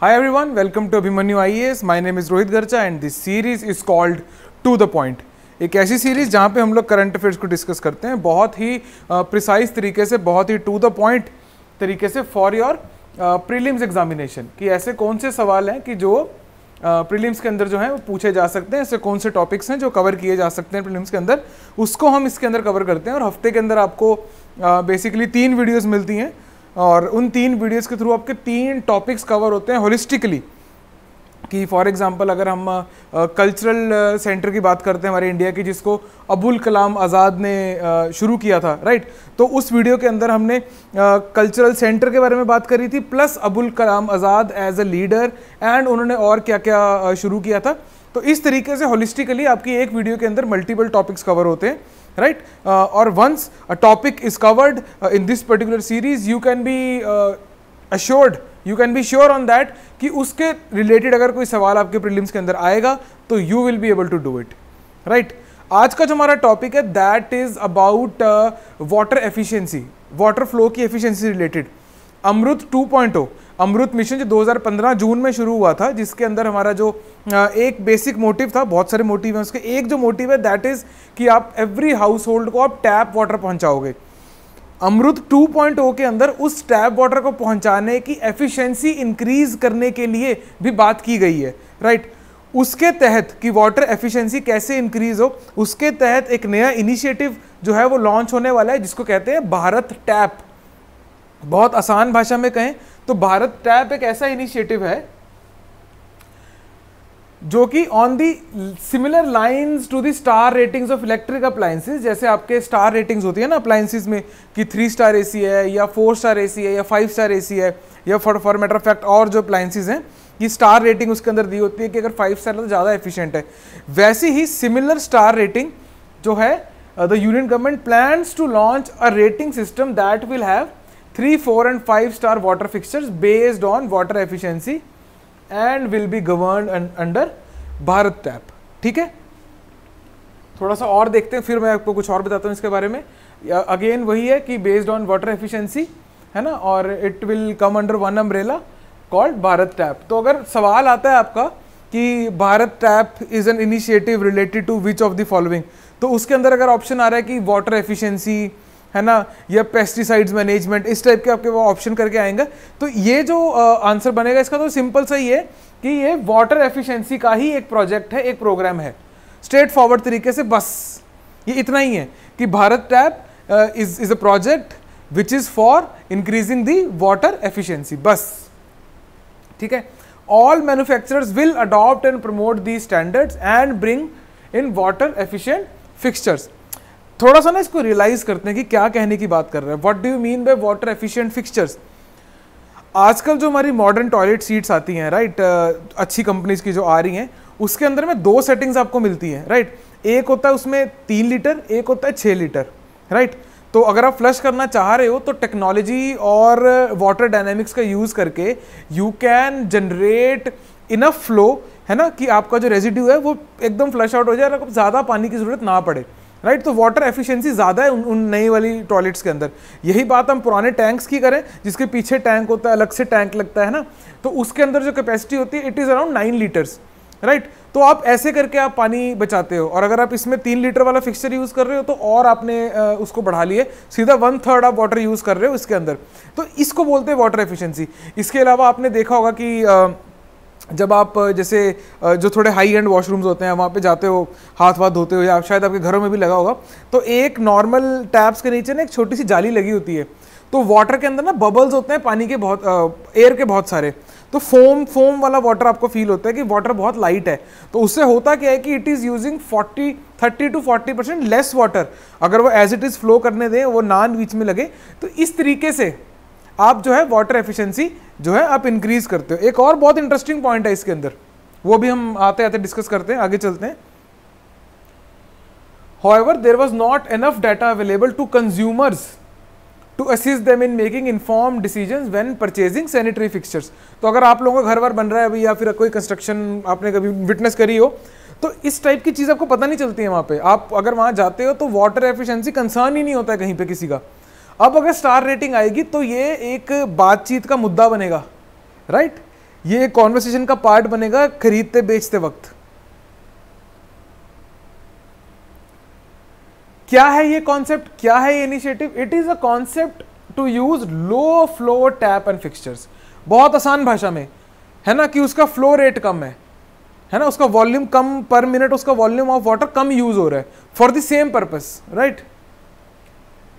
Hi everyone, welcome to Abhimanyu IAS. My name is Rohit Garcha and this series is called To the Point. एक ऐसी series जहाँ पे हम लोग current affairs को discuss करते हैं बहुत ही प्रिसाइज तरीके से बहुत ही टू द पॉइंट तरीके से फॉर योर प्रीलिम्स एग्जामिनेशन कि ऐसे कौन से सवाल हैं कि जो प्रीलिम्स uh, के अंदर जो है वो पूछे जा सकते हैं ऐसे कौन से टॉपिक्स हैं जो कवर किए जा सकते हैं प्रीलिम्स के अंदर उसको हम इसके अंदर कवर करते हैं और हफ्ते के अंदर आपको बेसिकली uh, तीन वीडियोज़ मिलती हैं और उन तीन वीडियोस के थ्रू आपके तीन टॉपिक्स कवर होते हैं होलिस्टिकली कि फॉर एग्जांपल अगर हम कल्चरल सेंटर की बात करते हैं हमारे इंडिया की जिसको अबुल कलाम आज़ाद ने शुरू किया था राइट तो उस वीडियो के अंदर हमने कल्चरल सेंटर के बारे में बात करी थी plus Abul Kalam Azad as a leader and उन्होंने और क्या क्या शुरू किया था तो इस तरीके से होलिस्टिकली आपकी एक वीडियो के अंदर मल्टीपल टॉपिक्स कवर होते हैं राइट uh, और once a topic is covered in this particular series you can be assured you can be sure on that कि उसके रिलेटेड अगर कोई सवाल आपके प्रिलिम्स के अंदर आएगा तो you will be able to do it right आज का जो हमारा टॉपिक है that is about water efficiency water flow की efficiency related Amrut 2.0 Amrut mission जो 2015 जून में शुरू हुआ था जिसके अंदर हमारा जो एक बेसिक मोटिव था बहुत सारे मोटिव हैं उसके एक जो मोटिव है दैट इज़ कि आप एवरी हाउस होल्ड को आप टैप वाटर पहुंचाओगे अमृत 2.0 के अंदर उस टैप वाटर को पहुंचाने की एफिशिएंसी इंक्रीज करने के लिए भी बात की गई है राइट उसके तहत कि वाटर एफिशिएंसी कैसे इंक्रीज हो उसके तहत एक नया इनिशिएटिव जो है वो लॉन्च होने वाला है जिसको कहते हैं भारत टैप बहुत आसान भाषा में कहें तो भारत टैप एक ऐसा इनिशिएटिव है जो कि on the similar lines to the star ratings of electric appliances जैसे आपके स्टार रेटिंग्स होती है ना अप्लायंसेज में कि थ्री स्टार एसी है या फोर स्टार एसी है या फाइव स्टार एसी है या फॉर फॉर मैटर फैक्ट और जो अप्लायंसेज हैं ये स्टार रेटिंग उसके अंदर दी होती है कि अगर फाइव स्टार है तो ज़्यादा एफिशिएंट है वैसे ही सिमिलर स्टार रेटिंग जो है the union government plans to launch a rating system that will have three four and five star water fixtures based on water efficiency and will be govern under Bharat tap ठीक है थोड़ा सा और देखते हैं फिर मैं आपको कुछ और बताता हूँ इसके बारे में अगेन वही है कि बेस्ड ऑन वाटर एफिशिएंसी है ना और it will come under one umbrella called Bharat tap तो अगर सवाल आता है आपका कि Bharat tap is an initiative related to which of the following तो उसके अंदर अगर ऑप्शन आ रहा है कि वाटर एफिशिएंसी है ना या पेस्टिसाइड्स मैनेजमेंट इस टाइप के आपके वो ऑप्शन करके आएंगे तो ये जो आंसर बनेगा इसका तो सिंपल सा ही है कि ये वाटर एफिशिएंसी का ही एक प्रोजेक्ट है एक प्रोग्राम है स्ट्रेट फॉरवर्ड तरीके से बस ये इतना ही है कि Bharat tap is is a project which is for increasing the water efficiency बस ठीक है all manufacturers will adopt and promote the standards and bring in water efficient fixtures थोड़ा सा ना इसको रियलाइज करते हैं कि क्या कहने की बात कर रहे हैं what do you mean by water efficient fixtures आजकल जो हमारी मॉडर्न टॉयलेट सीट्स आती हैं राइट अच्छी कंपनीज की जो आ रही हैं उसके अंदर में दो सेटिंग्स आपको मिलती हैं राइट एक होता है उसमें तीन लीटर एक होता है छः लीटर राइट तो अगर आप फ्लश करना चाह रहे हो तो टेक्नोलॉजी और वाटर डायनेमिक्स का यूज़ करके you can generate enough flow है ना कि आपका जो रेजिड्यू है वो एकदम फ्लश आउट हो जाए और आपको ज़्यादा पानी की ज़रूरत ना पड़े राइट तो वाटर एफिशिएंसी ज़्यादा है उन, नई वाली टॉयलेट्स के अंदर यही बात हम पुराने टैंक्स की करें जिसके पीछे टैंक होता है अलग से टैंक लगता है ना तो उसके अंदर जो कैपेसिटी होती है it is around nine litres right तो आप ऐसे करके आप पानी बचाते हो और अगर आप इसमें तीन लीटर वाला फिक्सचर यूज़ कर रहे हो तो और आपने उसको बढ़ा लिए सीधा वन थर्ड आप वाटर यूज़ कर रहे हो इसके अंदर तो इसको बोलते हैं वाटर एफिशिएंसी इसके अलावा आपने देखा होगा कि आ, जब आप जैसे जो थोड़े हाई एंड वॉशरूम्स होते हैं वहाँ पे जाते हो हाथ वाथ धोते हो या शायद आपके घरों में भी लगा होगा तो एक नॉर्मल टैप्स के नीचे ना एक छोटी सी जाली लगी होती है तो वाटर के अंदर ना बबल्स होते हैं पानी के बहुत एयर के बहुत सारे तो फोम फोम वाला वाटर आपको फील होता है कि वाटर बहुत लाइट है तो उससे होता क्या है कि it is using 40 30 to 40 percent less water अगर वो एज इट इज़ फ्लो करने दें वो नान बीच में लगे तो इस तरीके से आप जो है वाटर एफिशिएंसी जो है आप इंक्रीज करते हो एक और बहुत इंटरेस्टिंग पॉइंट है इसके अंदर वो भी हम आते आते डिस्कस करते हैं आगे चलते हैं however there was not enough data available to consumers to assist them in making informed decisions when purchasing sanitary fixtures तो अगर आप लोगों का घर वर बन रहा है अभी या फिर कोई कंस्ट्रक्शन आपने कभी विटनेस करी हो तो इस टाइप की चीज़ आपको पता नहीं चलती है वहाँ पे आप अगर वहाँ जाते हो तो वाटर एफिशिएंसी कंसर्न ही नहीं होता है कहीं पे किसी का अब अगर स्टार रेटिंग आएगी तो ये एक बातचीत का मुद्दा बनेगा राइट ये ये कॉन्वर्सेशन का पार्ट बनेगा खरीदते बेचते वक्त क्या है ये कॉन्सेप्ट क्या है ये initiative it is a concept to use low flow tap and fixtures बहुत आसान भाषा में है ना कि उसका फ्लो रेट कम है है ना उसका वॉल्यूम कम पर मिनट उसका वॉल्यूम ऑफ वाटर कम यूज हो रहा है for the same purpose right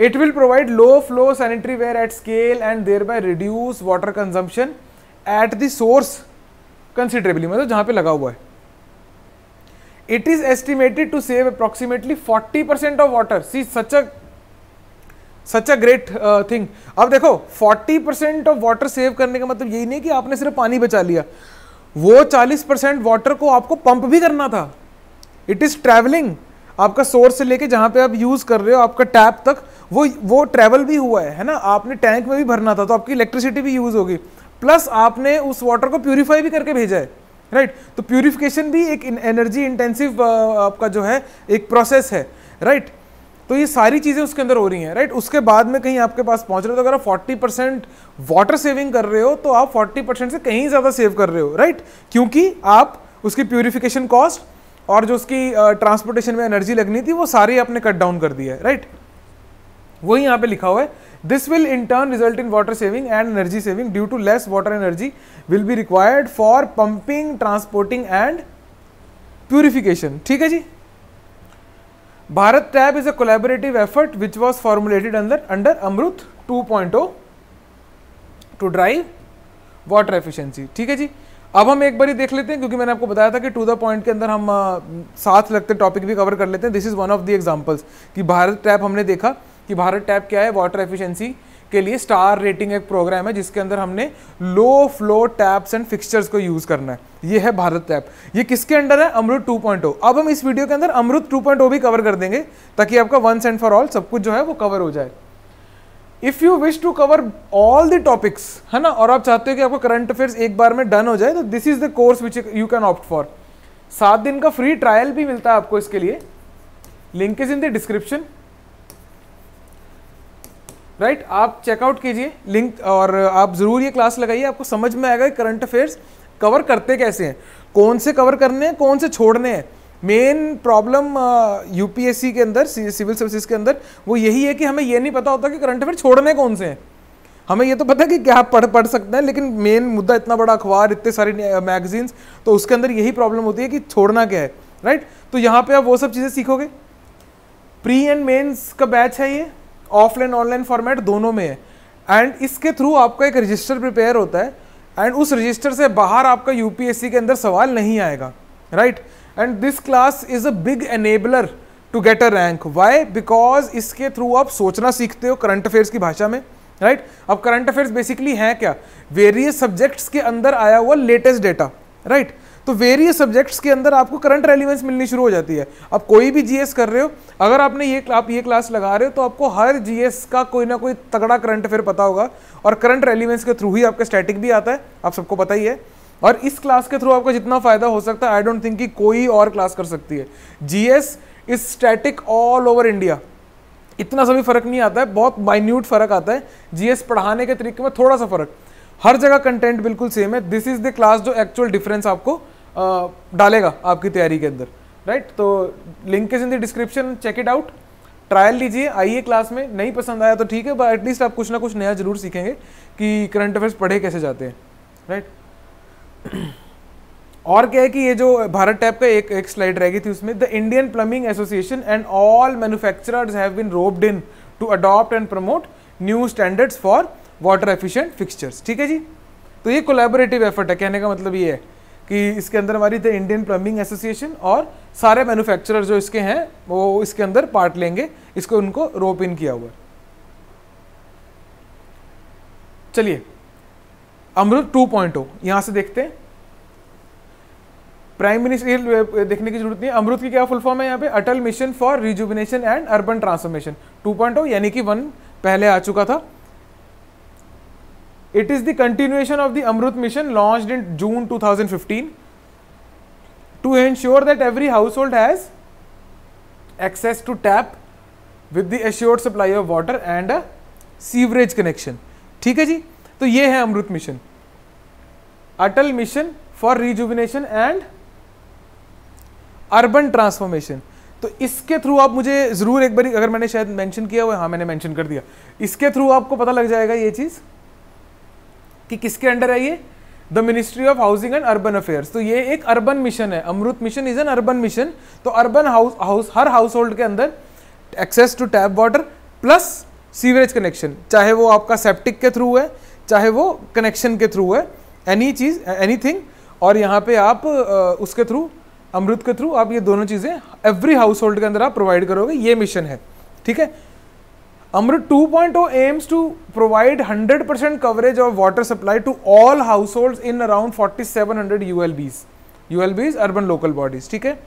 it will provide low flow sanitary ware at scale and thereby reduce water consumption at the source considerably मतलब जहां पे लगा हुआ है it is estimated to save approximately forty percent of water see such a such a great thing अब देखो forty percent of water save करने का मतलब यही नहीं कि आपने सिर्फ पानी बचा लिया वो चालीस परसेंट वाटर को आपको पंप भी करना था इट इज ट्रेवलिंग आपका सोर्स से लेके जहाँ पे आप यूज़ कर रहे हो आपका टैप तक वो वो ट्रैवल भी हुआ है है ना आपने टैंक में भी भरना था तो आपकी इलेक्ट्रिसिटी भी यूज़ होगी प्लस आपने उस वाटर को प्योरीफाई भी करके भेजा है राइट right? तो प्योरीफिकेशन भी एक एनर्जी इंटेंसिव आपका जो है एक प्रोसेस है राइट right? तो ये सारी चीज़ें उसके अंदर हो रही हैं राइट उसके बाद में कहीं आपके पास पहुंच रहे हो तो अगर आप फोर्टी परसेंट वाटर सेविंग कर रहे हो तो आप फोर्टी परसेंट से कहीं ज़्यादा सेव कर रहे हो राइट क्योंकि आप उसकी प्योरीफिकेशन कॉस्ट और जो उसकी ट्रांसपोर्टेशन में एनर्जी लगनी थी वो सारी आपने कट डाउन कर दी है राइट वही यहाँ पे लिखा हुआ है this will in turn result in water saving and energy saving due to less water energy will be required for pumping transporting and purification ठीक है जी Bharat tap is a collaborative effort which was formulated अंदर under Amrut O to drive water efficiency ठीक है जी अब हम एक बार ही देख लेते हैं क्योंकि मैंने आपको बताया था कि टू द पॉइंट के अंदर हम साथ लगते टॉपिक भी कवर कर लेते हैं this is one of the examples कि भारत टैप हमने देखा कि भारत टैप क्या है वाटर एफिशिएंसी के लिए स्टार रेटिंग एक प्रोग्राम है जिसके अंदर हमने low flow taps and fixtures को यूज़ करना है ये है भारत टैप ये किसके अंडर है अमृत टू oh। अब हम इस वीडियो के अंदर अमृत टू oh भी कवर कर देंगे ताकि आपका वंस एंड फॉर ऑल सब कुछ जो है वो कवर हो जाए if you wish to cover all the topics है ना और आप चाहते हो कि आपका करंट अफेयर्स एक बार में डन हो जाए तो this is the course which you can opt for सात दिन का फ्री ट्रायल भी मिलता है आपको इसके लिए link is in the description right आप चेकआउट कीजिए लिंक और आप ज़रूर ये क्लास लगाइए आपको समझ में आएगा कि करंट अफेयर्स कवर करते कैसे हैं कौन से कवर करने हैं कौन से छोड़ने हैं मेन प्रॉब्लम यूपीएससी के अंदर सिविल सर्विसेज के अंदर वो यही है कि हमें ये नहीं पता होता कि करंट अफेयर छोड़ने कौन से हैं हमें ये तो पता है कि क्या पढ़ पढ़ सकते हैं लेकिन मेन मुद्दा इतना बड़ा अखबार इतने सारे मैगजीन्स तो उसके अंदर यही प्रॉब्लम होती है कि छोड़ना क्या है राइट तो यहाँ पे आप वो सब चीज़ें सीखोगे प्री एंड मेन्स का बैच है ये ऑफलाइन ऑनलाइन फॉर्मेट दोनों में है एंड इसके थ्रू आपका एक रजिस्टर प्रिपेयर होता है एंड उस रजिस्टर से बाहर आपका यूपीएससी के अंदर सवाल नहीं आएगा right right? And this class is a big enabler to get a rank why because इसके थ्रू आप सोचना सीखते हो करंट अफेयर्स की भाषा में राइट right? अब करंट अफेयर्स बेसिकली हैं क्या वेरियस सब्जेक्ट्स के अंदर आया हुआ लेटेस्ट डेटा राइट तो वेरियस सब्जेक्ट्स के अंदर आपको करंट रेलिवेंस मिलनी शुरू हो जाती है आप कोई भी जीएस कर रहे हो अगर आपने ये आप ये क्लास लगा रहे हो तो आपको हर जीएस का कोई ना कोई तगड़ा करंट अफेयर पता होगा और करंट रेलिवेंस के थ्रू ही आपका स्टैटिक भी आता है आप सबको पता ही है और इस क्लास के थ्रू आपका जितना फायदा हो सकता है आई डोंट थिंक कि कोई और क्लास कर सकती है GS is static all over India इतना सभी फर्क नहीं आता है बहुत माइन्यूट फर्क आता है जीएस पढ़ाने के तरीके में थोड़ा सा फर्क हर जगह कंटेंट बिल्कुल सेम है दिस इज द क्लास जो एक्चुअल डिफरेंस आपको आ, डालेगा आपकी तैयारी के अंदर राइट तो link is in the description check it out trial लीजिए आइए क्लास में नहीं पसंद आया तो ठीक है बट एटलीस्ट आप कुछ ना कुछ नया जरूर सीखेंगे कि करंट अफेयर्स पढ़े कैसे जाते हैं राइट right? और क्या है कि ये जो भारत टैप का एक एक स्लाइड रह गई थी उसमें the Indian plumbing association and all manufacturers have been roped in to adopt and promote new standards for water efficient fixtures ठीक है जी तो ये कोलेबोरेटिव एफर्ट है कहने का मतलब ये है कि इसके अंदर हमारी द इंडियन प्लम्बिंग एसोसिएशन और सारे मैन्युफैक्चरर जो इसके हैं वो इसके अंदर पार्ट लेंगे इसको उनको रोप इन किया हुआ चलिए अमृत 2.0 पॉइंट यहां से देखते हैं प्राइम मिनिस्टर देखने की जरूरत नहीं है अमृत की क्या फुल फॉर्म है यहाँ पे Atal mission for rejuvenation and urban transformation 2.0 यानी कि वन पहले आ चुका था it is the continuation of the Amrut mission launch in June 2015 to ensure that every household has access to tap with the assured supply of water and sewerage connection ठीक है जी तो ये है Amrut mission Atal mission for rejuvenation and urban transformation तो इसके through आप मुझे ज़रूर एक बार अगर मैंने शायद मेंशन किया हुआ हाँ मैंने मेंशन कर दिया इसके थ्रू आपको पता लग जाएगा ये चीज़ कि किसके अंडर है ये the ministry of housing and urban affairs तो ये एक अर्बन मिशन है Amrut mission is an urban mission तो अर्बन हाउस हाउस हर हाउस होल्ड के अंदर access to tap water plus sewerage connection चाहे वो आपका सेप्टिक के थ्रू है चाहे वो कनेक्शन के थ्रू है एनी चीज़ एनीथिंग और यहाँ पे आप उसके थ्रू अमृत के थ्रू आप ये दोनों चीज़ें एवरी हाउस होल्ड के अंदर आप प्रोवाइड करोगे ये मिशन है ठीक है Amrut two point aims to provide hundred percent coverage of water supply to all household in around forty seven hundred U L Bs U L Bs urban local bodies ठीक है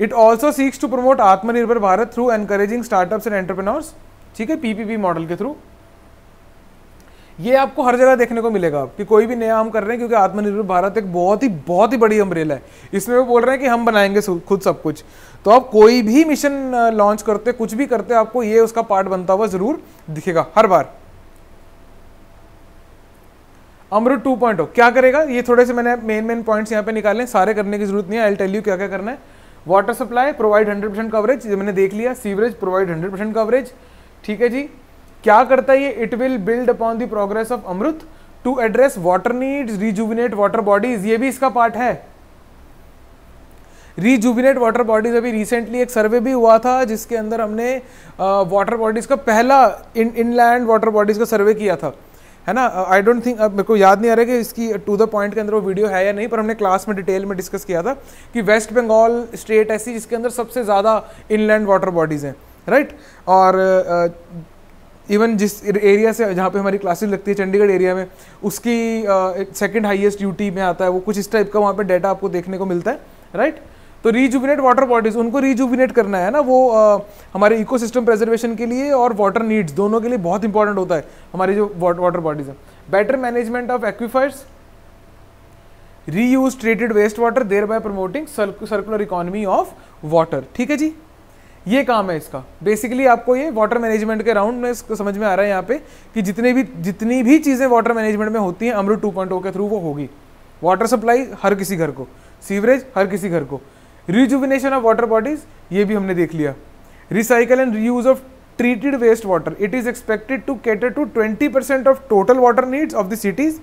it also seeks to promote Atmanirbhar Bharat through encouraging startups and entrepreneurs ठीक है PPP model के through ये आपको हर जगह देखने को मिलेगा कि कोई भी नया हम कर रहे हैं क्योंकि आत्मनिर्भर भारत एक बहुत ही बहुत ही बड़ी अम्ब्रेला है इसमें वो बोल रहे हैं कि हम बनाएंगे खुद सब कुछ तो आप कोई भी मिशन लॉन्च करते कुछ भी करते आपको ये उसका पार्ट बनता हुआ जरूर दिखेगा हर बार अमृत टू पॉइंट oh, क्या करेगा ये थोड़े से मैंने मेन मेन पॉइंट्स यहाँ पे निकाले सारे करने की जरूरत नहीं है आई टेल यू क्या क्या करना है water supply provide 100 percent coverage मैंने देख लिया सीवरेज प्रोवाइड 100 कवरेज ठीक है जी क्या करता है ये it will build upon the progress of Amrut to address water needs rejuvenate water bodies ये भी इसका पार्ट है रिजुविनेट वाटर बॉडीज अभी रिसेंटली एक सर्वे भी हुआ था जिसके अंदर हमने वाटर uh, बॉडीज का पहला इन इनलैंड वाटर बॉडीज का सर्वे किया था है ना आई डोंट थिंक अब मेरे को याद नहीं आ रहा कि इसकी टू द पॉइंट के अंदर वो वीडियो है या नहीं पर हमने क्लास में डिटेल में डिस्कस किया था कि वेस्ट बंगाल स्टेट ऐसी जिसके अंदर सबसे ज़्यादा इनलैंड वाटर बॉडीज़ हैं राइट और uh, इवन जिस एरिया से जहाँ पे हमारी क्लासेस लगती है चंडीगढ़ एरिया में उसकी सेकंड हाईएस्ट यूटी में आता है वो कुछ इस टाइप का वहाँ पे डाटा आपको देखने को मिलता है राइट तो रीजुबिनेट वाटर बॉडीज उनको रीजुबिनेट करना है ना वो आ, हमारे इकोसिस्टम प्रेजर्वेशन के लिए और वाटर नीड्स दोनों के लिए बहुत इंपॉर्टेंट होता है हमारी जो वाटर बॉडीज हैं better management of aquifers reuse treated waste water thereby promoting circular economy of water ठीक है जी ये काम है इसका बेसिकली आपको ये वाटर मैनेजमेंट के राउंड में इसको समझ में आ रहा है यहाँ पे कि जितने भी जितनी भी चीज़ें वाटर मैनेजमेंट में होती हैं अमृत 2.0 के थ्रू वो होगी वाटर सप्लाई हर किसी घर को सीवरेज हर किसी घर को रिजुविनेशन ऑफ वाटर बॉडीज ये भी हमने देख लिया recycle and reuse of treated waste water it is expected to cater to twenty of total water needs of the cities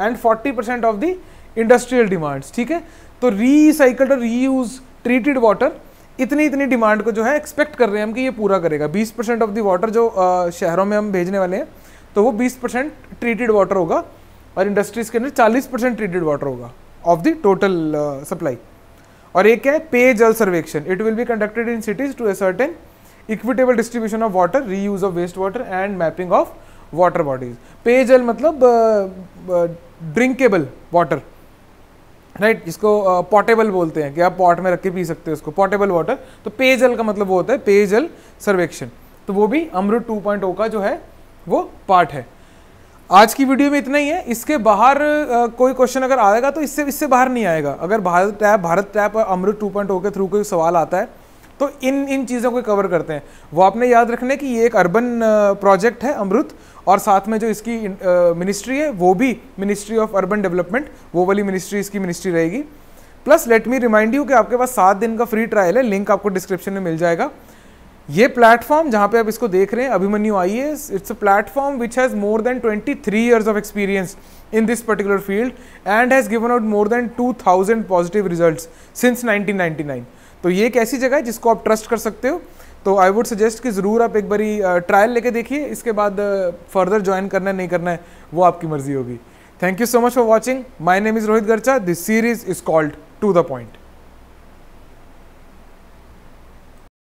and forty of the industrial demands ठीक है तो recycled और reused treated water इतनी इतनी demand को जो है expect कर रहे हैं हम कि ये पूरा करेगा 20 परसेंट ऑफ द वाटर जो आ, शहरों में हम भेजने वाले हैं तो वो 20 परसेंट ट्रीटेड वाटर होगा और इंडस्ट्रीज़ के अंदर 40 परसेंट ट्रीटेड वाटर होगा ऑफ द टोटल सप्लाई और एक है पे Jal Survekshan it will be conducted in cities to ascertain equitable distribution of water reuse of waste water and mapping of water bodies पेयजल मतलब drinkable water right right, इसको portable बोलते हैं कि आप पॉट में रख के पी सकते हो इसको पोर्टेबल वाटर तो पेयजल का मतलब वो होता है पेयजल सर्वेक्षण तो वो भी अमृत 2.0 का जो है वो पार्ट है आज की वीडियो में इतना ही है इसके बाहर uh, कोई क्वेश्चन अगर आएगा तो इससे इससे बाहर नहीं आएगा अगर भारत टैप भारत टैप और अमृत टू के थ्रू कोई सवाल आता है तो इन इन चीज़ों को कवर करते हैं वो आपने याद रखना है कि ये एक अर्बन प्रोजेक्ट है अमृत और साथ में जो इसकी मिनिस्ट्री है वो भी मिनिस्ट्री ऑफ अर्बन डेवलपमेंट वो वाली मिनिस्ट्री इसकी मिनिस्ट्री रहेगी plus let me remind you कि आपके पास सात दिन का फ्री ट्रायल है लिंक आपको डिस्क्रिप्शन में मिल जाएगा ये प्लेटफॉर्म जहाँ पे आप इसको देख रहे हैं Abhimanyu I it's a platform which has more than twenty three years of experience in this particular field and has given out more than two thousand positive result since nineteen ninety nine तो ये एक ऐसी जगह है जिसको आप trust कर सकते हो तो आई वुड सजेस्ट कि ज़रूर आप एक बारी ट्रायल लेके देखिए इसके बाद फर्दर ज्वाइन करना है नहीं करना है वो आपकी मर्जी होगी thank you so much for watching my name is Rohit Garcha this series is called to the point